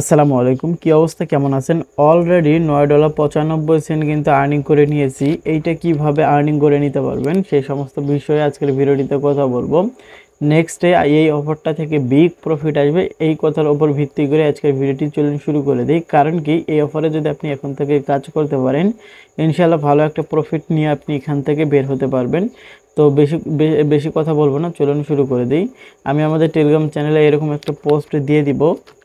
আসসালামু আলাইকুম কি অবস্থা কেমন আছেন অলরেডি নয় ডলার পঁচানব্বই সেন্ট কিন্তু আর্নিং করে নিয়েছি এইটা কিভাবে আর্নিং করে নিতে পারবেন সেই সমস্ত বিষয়ে আজকের ভিডিওটিতে কথা বলবো নেক্সটে এই অফারটা থেকে বিগ প্রফিট আসবে এই কথার ওপর ভিত্তি করে আজকের ভিডিওটি চলে শুরু করে দিই কারণ কি এই অফারে যদি আপনি এখন থেকে কাজ করতে পারেন ইনশাল্লাহ ভালো একটা প্রফিট নিয়ে আপনি এখান থেকে বের হতে পারবেন তো বেশি বেশি কথা বলবো না চলুন শুরু করে দিই আমি আমাদের টেলিগ্রাম চ্যানেলে এরকম একটা পোস্ট দিয়ে দিব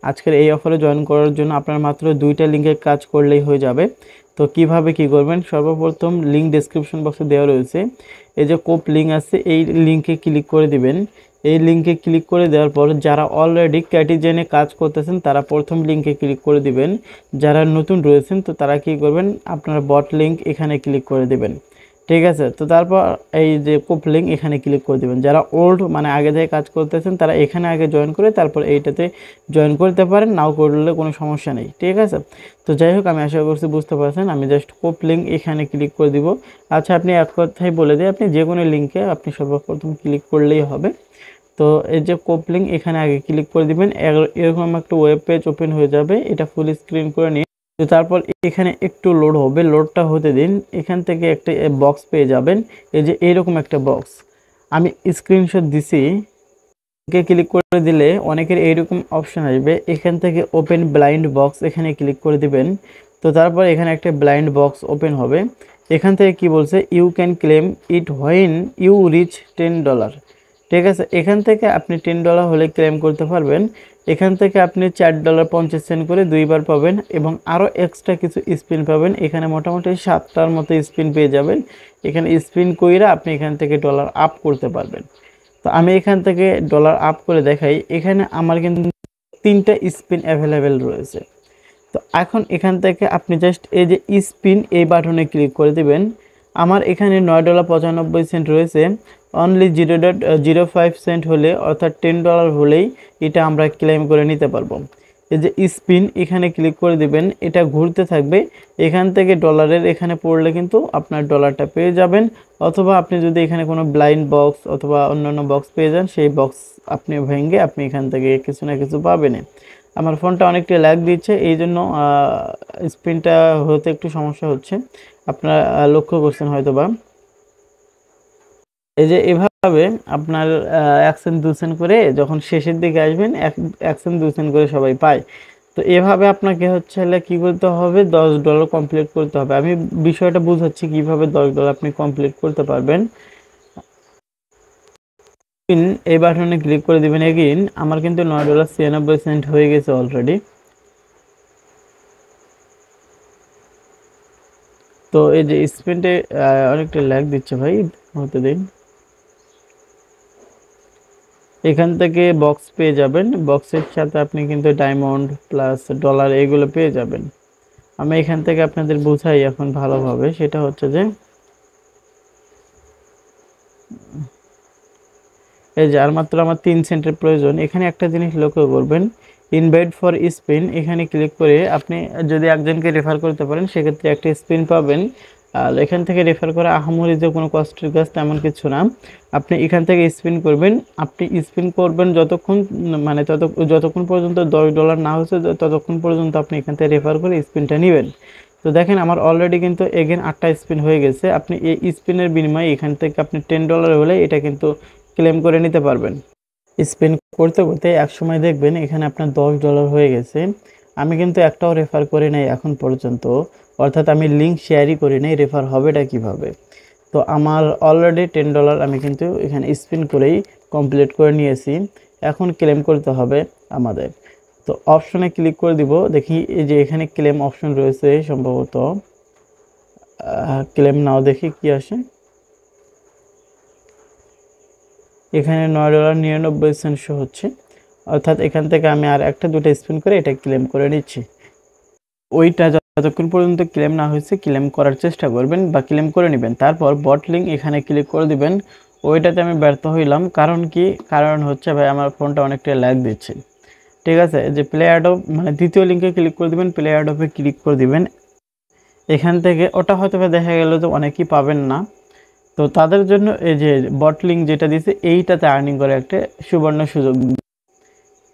আজকের এই অফারে জয়েন করার জন্য আপনার মাত্র দুইটা লিঙ্কে কাজ করলেই হয়ে যাবে তো কিভাবে কি করবেন সর্বপ্রথম লিঙ্ক ডিসক্রিপশন বক্সে দেওয়া রয়েছে এই যে কোপ লিঙ্ক আছে এই লিঙ্কে ক্লিক করে দিবেন এই লিঙ্কে ক্লিক করে দেওয়ার পর যারা অলরেডি ক্যাটিজেনে কাজ করতেছেন তারা প্রথম লিঙ্কে ক্লিক করে দিবেন যারা নতুন রয়েছেন তো তারা কি করবেন আপনার বট লিঙ্ক এখানে ক্লিক করে দিবেন ঠিক আছে তো তারপর এই যে কোপ লিঙ্ক এখানে ক্লিক করে দেবেন যারা ওল্ড মানে আগে থেকে কাজ করতেছেন তারা এখানে আগে জয়েন করে তারপর এইটাতে জয়েন করতে পারেন নাও করলে কোনো সমস্যা নেই ঠিক আছে তো যাই হোক আমি আশা করছি বুঝতে পারছেন আমি জাস্ট কোপ লিঙ্ক এখানে ক্লিক করে দিব আচ্ছা আপনি এক কথাই বলে দিই আপনি যে কোনো লিঙ্কে আপনি সর্বপ্রথম ক্লিক করলেই হবে তো এই যে কোপ লিঙ্ক এখানে আগে ক্লিক করে দিবেন এরকম একটা ওয়েব পেজ ওপেন হয়ে যাবে এটা ফুল স্ক্রিন করে নিয়ে তো তারপর এখানে একটু লোড হবে লোডটা হতে দিন এখান থেকে একটা বক্স পেয়ে যাবেন এই যে এইরকম একটা বক্স আমি স্ক্রিনশট দিছি ওকে ক্লিক করে দিলে অনেকের এইরকম অপশান আসবে এখান থেকে ওপেন ব্লাইন্ড বক্স এখানে ক্লিক করে দিবেন তো তারপর এখানে একটা ব্লাইন্ড বক্স ওপেন হবে এখান থেকে কি বলছে you can claim it when you reach ten dollar ঠিক আছে এখান থেকে আপনি টেন ডলার হলে ক্লেম করতে পারবেন এখান থেকে আপনি চার ডলার পঞ্চাশ সেন্ট করে দুইবার পাবেন এবং আরও এক্সট্রা কিছু স্পিন পাবেন এখানে মোটামুটি সাতটার মতো স্পিন পেয়ে যাবেন এখানে স্পিন কইরা আপনি এখান থেকে ডলার আপ করতে পারবেন তো আমি এখান থেকে ডলার আপ করে দেখাই এখানে আমার কিন্তু তিনটা স্পিন অ্যাভেলেবেল রয়েছে তো এখন এখান থেকে আপনি জাস্ট এই যে স্পিন এই বাটনে ক্লিক করে দিবেন আমার এখানে নয় ডলার পঁচানব্বই সেন্ট রয়েছে only zero dot zero five cent হলে অর্থাৎ টেন ডলার হলেই এটা আমরা ক্লেম করে নিতে পারবো এই যে স্পিন এখানে ক্লিক করে দিবেন এটা ঘুরতে থাকবে এখান থেকে ডলারের এখানে পড়লে কিন্তু আপনার ডলারটা পেয়ে যাবেন অথবা আপনি যদি এখানে কোনো ব্লাইন্ড বক্স অথবা অন্যান্য বক্স পেয়ে যান সেই বক্স আপনি ভেঙে আপনি এখান থেকে কিছু না কিছু পাবেন আমার ফোনটা অনেকটা ল্যাগ দিচ্ছে এই জন্য স্পিনটা হতে একটু সমস্যা হচ্ছে আপনারা লক্ষ্য করছেন হয়তো বা এই যে এভাবে আপনার এক সেন্ট দু সেন্ট করে যখন শেষের দিকে আসবেন এক সেন্ট দু সেন্ট করে সবাই পায় তো এভাবে আপনাকে হচ্ছে হলে কী করতে হবে দশ ডলার কমপ্লিট করতে হবে আমি বিষয়টা বুঝাচ্ছি কিভাবে দশ ডলার আপনি কমপ্লিট করতে পারবেন এই বাটনে ক্লিক করে দেবেন এগিন আমার কিন্তু নয় ডলার ছিয়ানব্বই সেন্ট হয়ে গেছে অলরেডি তো এই যে স্পেন্টে অনেকটা ল্যাগ দিচ্ছে ভাই হতে দিন এখান থেকে বক্স পেয়ে যাবেন বক্সের সাথে আপনি কিন্তু ডায়মন্ড প্লাস ডলার এগুলো পেয়ে যাবেন আমি এখান থেকে আপনাদের বোঝাই এখন ভালোভাবে সেটা হচ্ছে যে এই যে আর মাত্র আমার তিন সেন্টের প্রয়োজন এখানে একটা জিনিস লক্ষ্য করবেন ইনভাইট ফর স্পিন এখানে ক্লিক করে আপনি যদি একজনকে রেফার করতে পারেন সেক্ষেত্রে একটা স্পিন পাবেন আর এখান থেকে রেফার করা আহমরি যে কোনো কষ্টের গাছ তেমন কিছু না আপনি এখান থেকে স্পিন করবেন আপনি স্পিন করবেন যতক্ষণ মানে তত যতক্ষণ পর্যন্ত দশ ডলার না হচ্ছে ততক্ষণ পর্যন্ত আপনি এখান থেকে রেফার করে স্পিনটা নেবেন তো দেখেন আমার অলরেডি কিন্তু এগেন আটটা স্পিন হয়ে গেছে আপনি এই স্পিনের বিনিময়ে এখান থেকে আপনি টেন ডলার হলে এটা কিন্তু ক্লেম করে নিতে পারবেন স্পিন করতে করতে একসময় দেখবেন এখানে আপনার দশ ডলার হয়ে গেছে আমি কিন্তু একটাও রেফার করি নাই এখন পর্যন্ত অর্থাৎ আমি লিঙ্ক শেয়ারই করি নাই রেফার হবেটা কিভাবে তো আমার অলরেডি টেন ডলার আমি কিন্তু এখানে স্পিন করেই কমপ্লিট করে নিয়েছি এখন ক্লেম করতে হবে আমাদের তো অপশনে ক্লিক করে দিব দেখি এই যে এখানে ক্লেম অপশন রয়েছে সম্ভবত ক্লেম নাও দেখি কি আসে এখানে নয় ডলার নিরানব্বই সেন্ট শো হচ্ছে অর্থাৎ এখান থেকে আমি আর একটা দুটো স্পিন করে এটা ক্লেম করে নিচ্ছি ওইটা যতক্ষণ পর্যন্ত ক্লেম না হয়েছে ক্লেম করার চেষ্টা করবেন বা ক্লেম করে নেবেন তারপর বটলিং এখানে ক্লিক করে দিবেন ওইটাতে আমি ব্যর্থ হইলাম কারণ কি কারণ হচ্ছে ভাই আমার ফোনটা অনেকটা ল্যাগ দিচ্ছে ঠিক আছে যে প্লে অ্যাডপ মানে দ্বিতীয় লিঙ্কে ক্লিক করে দিবেন প্লে অ্যাডপে ক্লিক করে দিবেন এখান থেকে ওটা হয়তো দেখা গেল যে অনেকেই পাবেন না তো তাদের জন্য এই যে বটলিং যেটা দিয়েছে এইটাতে আর্নিং করে একটা সুবর্ণ সুযোগ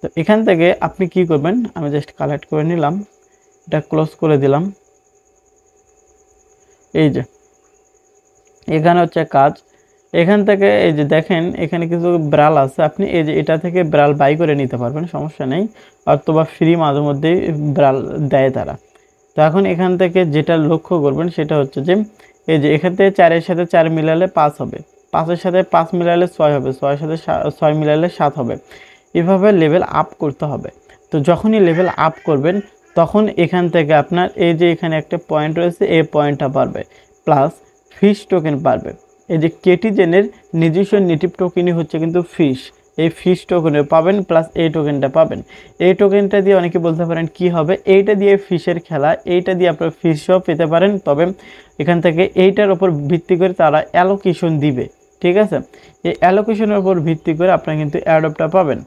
তো এখান থেকে আপনি কি করবেন আমি জাস্ট কালেক্ট করে নিলাম এটা ক্লোজ করে দিলাম এই যে এখানে হচ্ছে কাজ এখান থেকে এই যে দেখেন এখানে কিছু ব্রাল আছে আপনি এই যে এটা থেকে ব্রাল বাই করে নিতে পারবেন সমস্যা নেই অথবা ফ্রি মাঝে মধ্যেই ব্রাল দেয় তারা তো এখন এখান থেকে যেটা লক্ষ্য করবেন সেটা হচ্ছে যে এই যে এখান থেকে চারের সাথে চার মিলালে পাঁচ হবে পাঁচের সাথে পাঁচ মিলালে ছয় হবে ছয়ের সাথে ছয় মিলালে সাত হবে এভাবে লেভেল আপ করতে হবে তো যখনই লেভেল আপ করবেন তখন এখান থেকে আপনার এই যে এখানে একটা পয়েন্ট রয়েছে এই পয়েন্টটা পারবে প্লাস ফিশ টোকেন পারবে এই যে কেটিজেনের নিজস্ব নেটিভ টোকেনই হচ্ছে কিন্তু ফিশ এই ফিশ টোকেনে পাবেন প্লাস এই টোকেনটা পাবেন এই টোকেনটা দিয়ে অনেকে বলতে পারেন কি হবে এইটা দিয়ে ফিশের খেলা এইটা দিয়ে আপনারা ফিশও পেতে পারেন তবে এখান থেকে এইটার ওপর ভিত্তি করে তারা অ্যালোকেশন দিবে ঠিক আছে এই অ্যালোকেশনের উপর ভিত্তি করে আপনারা কিন্তু অ্যাডপ্টটা পাবেন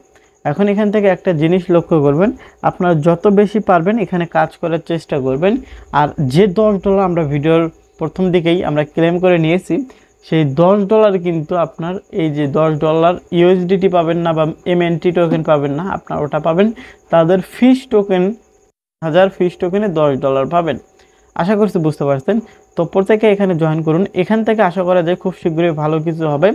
এখন এখান থেকে একটা জিনিস লক্ষ্য করবেন আপনারা যত বেশি পারবেন এখানে কাজ করার চেষ্টা করবেন আর যে দশ ডলার আমরা ভিডিওর প্রথম দিকেই আমরা ক্লেম করে নিয়েছি সেই দশ ডলার কিন্তু আপনার এই যে দশ ডলার ইউএসডিটি পাবেন না বা এমএনটি টোকেন পাবেন না আপনার ওটা পাবেন তাদের ফিস টোকেন হাজার ফিস টোকেনে দশ ডলার পাবেন আশা করছি বুঝতে পারছেন তো প্রত্যেকে এখানে জয়েন করুন এখান থেকে আশা করা যায় খুব শীঘ্রই ভালো কিছু হবে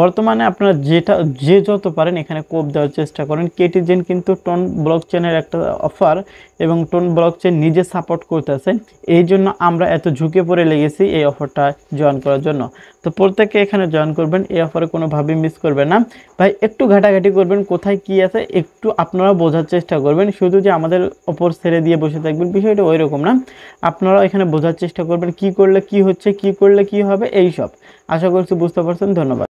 বর্তমানে আপনারা যেটা যে যত পারেন এখানে কোপ দেওয়ার চেষ্টা করেন কেটিজেন কিন্তু টোন ব্লক চেনের একটা অফার এবং টোন ব্লক চেন নিজে সাপোর্ট করতেছে এই জন্য আমরা এত ঝুঁকে পড়ে লেগেছি এই অফারটা জয়েন করার জন্য তো প্রত্যেকে এখানে জয়েন করবেন এই অফারে কোনোভাবেই মিস করবেন না ভাই একটু ঘাটাঘাটি করবেন কোথায় কি আছে একটু আপনারা বোঝার চেষ্টা করবেন শুধু যে আমাদের ওপর ছেড়ে দিয়ে বসে থাকবেন বিষয়টা ওই রকম না আপনারা এখানে বোঝার চেষ্টা করবেন কী করলে কি হচ্ছে কি করলে কি হবে এই সব আশা করছি বুঝতে পারছেন ধন্যবাদ